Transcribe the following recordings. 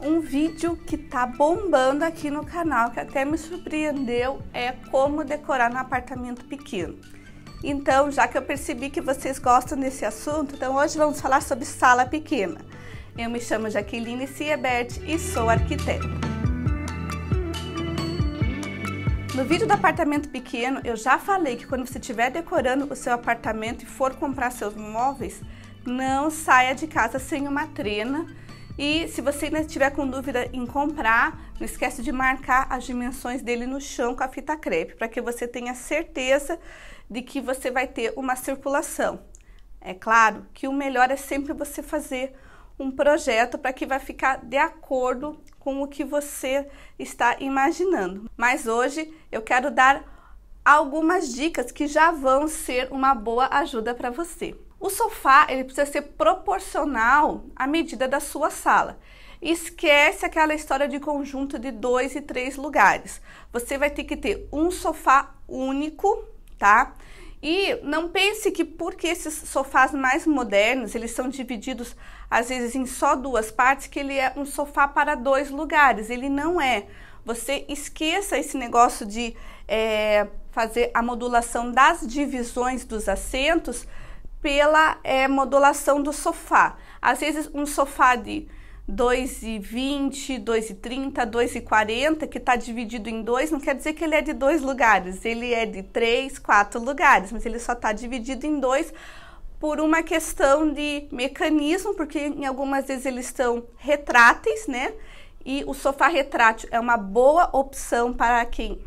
Um vídeo que tá bombando aqui no canal, que até me surpreendeu, é como decorar no apartamento pequeno. Então, já que eu percebi que vocês gostam desse assunto, então hoje vamos falar sobre sala pequena. Eu me chamo Jaqueline Siebert e sou arquiteta. No vídeo do apartamento pequeno, eu já falei que quando você estiver decorando o seu apartamento e for comprar seus móveis, não saia de casa sem uma trena e se você ainda tiver com dúvida em comprar, não esquece de marcar as dimensões dele no chão com a fita crepe, para que você tenha certeza de que você vai ter uma circulação. É claro que o melhor é sempre você fazer um projeto para que vai ficar de acordo com o que você está imaginando. Mas hoje eu quero dar algumas dicas que já vão ser uma boa ajuda para você. O sofá ele precisa ser proporcional à medida da sua sala. Esquece aquela história de conjunto de dois e três lugares. Você vai ter que ter um sofá único, tá? E não pense que porque esses sofás mais modernos, eles são divididos às vezes em só duas partes, que ele é um sofá para dois lugares. Ele não é. Você esqueça esse negócio de é, fazer a modulação das divisões dos assentos pela é, modulação do sofá. Às vezes um sofá de 2,20, 2,30, 2,40, que está dividido em dois, não quer dizer que ele é de dois lugares, ele é de três, quatro lugares, mas ele só está dividido em dois por uma questão de mecanismo, porque em algumas vezes eles estão retráteis, né? E o sofá retrátil é uma boa opção para quem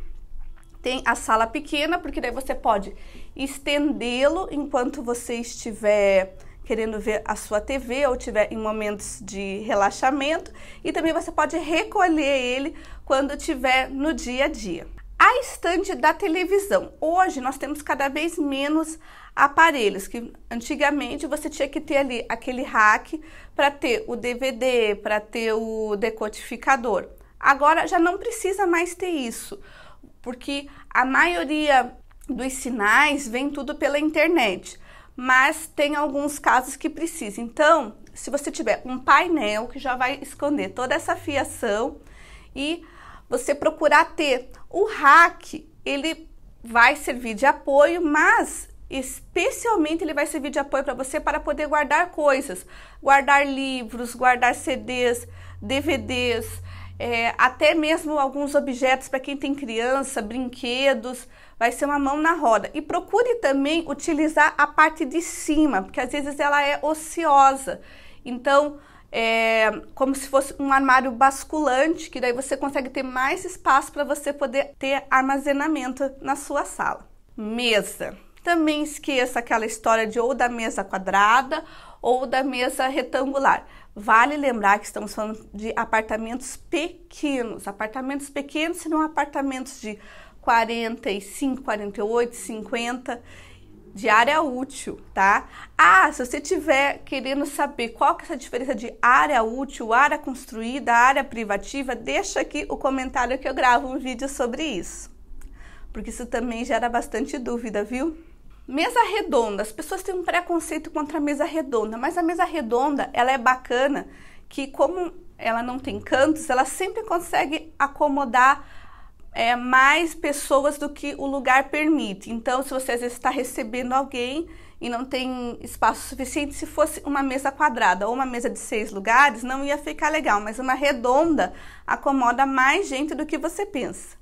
tem a sala pequena, porque daí você pode estendê-lo enquanto você estiver querendo ver a sua TV ou tiver em momentos de relaxamento e também você pode recolher ele quando tiver no dia a dia. A estante da televisão. Hoje nós temos cada vez menos aparelhos que antigamente você tinha que ter ali aquele rack para ter o DVD, para ter o decodificador. Agora já não precisa mais ter isso porque a maioria dos sinais vem tudo pela internet, mas tem alguns casos que precisa. Então, se você tiver um painel que já vai esconder toda essa fiação e você procurar ter o rack, ele vai servir de apoio, mas especialmente ele vai servir de apoio para você para poder guardar coisas, guardar livros, guardar CDs, DVDs, é, até mesmo alguns objetos para quem tem criança, brinquedos, vai ser uma mão na roda. E procure também utilizar a parte de cima, porque às vezes ela é ociosa. Então, é como se fosse um armário basculante, que daí você consegue ter mais espaço para você poder ter armazenamento na sua sala. Mesa. Também esqueça aquela história de ou da mesa quadrada ou da mesa retangular. Vale lembrar que estamos falando de apartamentos pequenos. Apartamentos pequenos não apartamentos de 45, 48, 50 de área útil, tá? Ah, se você tiver querendo saber qual que é essa diferença de área útil, área construída, área privativa, deixa aqui o comentário que eu gravo um vídeo sobre isso. Porque isso também gera bastante dúvida, viu? Mesa redonda, as pessoas têm um preconceito contra a mesa redonda, mas a mesa redonda, ela é bacana que como ela não tem cantos, ela sempre consegue acomodar é, mais pessoas do que o lugar permite. Então, se você às vezes está recebendo alguém e não tem espaço suficiente, se fosse uma mesa quadrada ou uma mesa de seis lugares, não ia ficar legal, mas uma redonda acomoda mais gente do que você pensa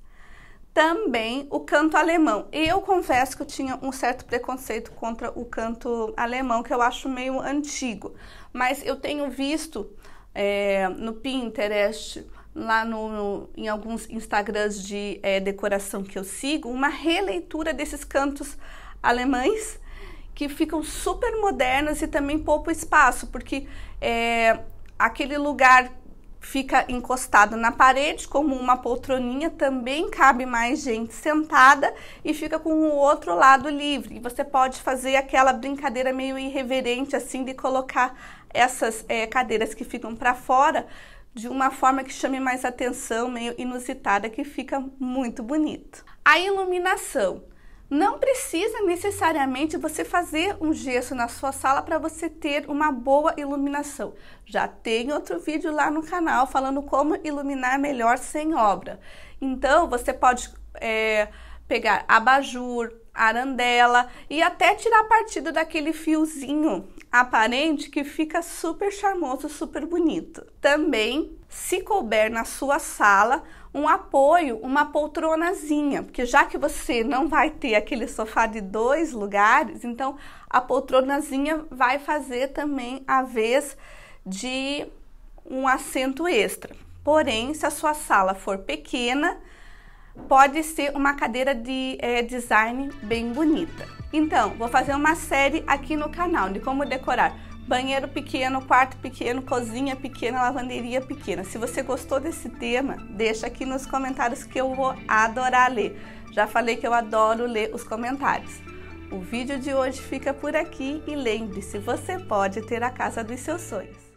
também o canto alemão. Eu confesso que eu tinha um certo preconceito contra o canto alemão, que eu acho meio antigo, mas eu tenho visto é, no Pinterest, lá no, no, em alguns Instagrams de é, decoração que eu sigo, uma releitura desses cantos alemães que ficam super modernos e também pouco espaço, porque é, aquele lugar fica encostado na parede, como uma poltroninha, também cabe mais gente sentada e fica com o outro lado livre. E você pode fazer aquela brincadeira meio irreverente assim de colocar essas é, cadeiras que ficam para fora de uma forma que chame mais atenção, meio inusitada, que fica muito bonito. A iluminação. Não precisa necessariamente você fazer um gesso na sua sala para você ter uma boa iluminação. Já tem outro vídeo lá no canal falando como iluminar melhor sem obra. Então você pode é, pegar abajur, arandela e até tirar partido daquele fiozinho aparente que fica super charmoso, super bonito. Também, se couber na sua sala, um apoio, uma poltronazinha, porque já que você não vai ter aquele sofá de dois lugares, então a poltronazinha vai fazer também a vez de um assento extra. Porém, se a sua sala for pequena, pode ser uma cadeira de é, design bem bonita. Então, vou fazer uma série aqui no canal de como decorar banheiro pequeno, quarto pequeno, cozinha pequena, lavanderia pequena. Se você gostou desse tema, deixa aqui nos comentários que eu vou adorar ler. Já falei que eu adoro ler os comentários. O vídeo de hoje fica por aqui e lembre-se, você pode ter a casa dos seus sonhos.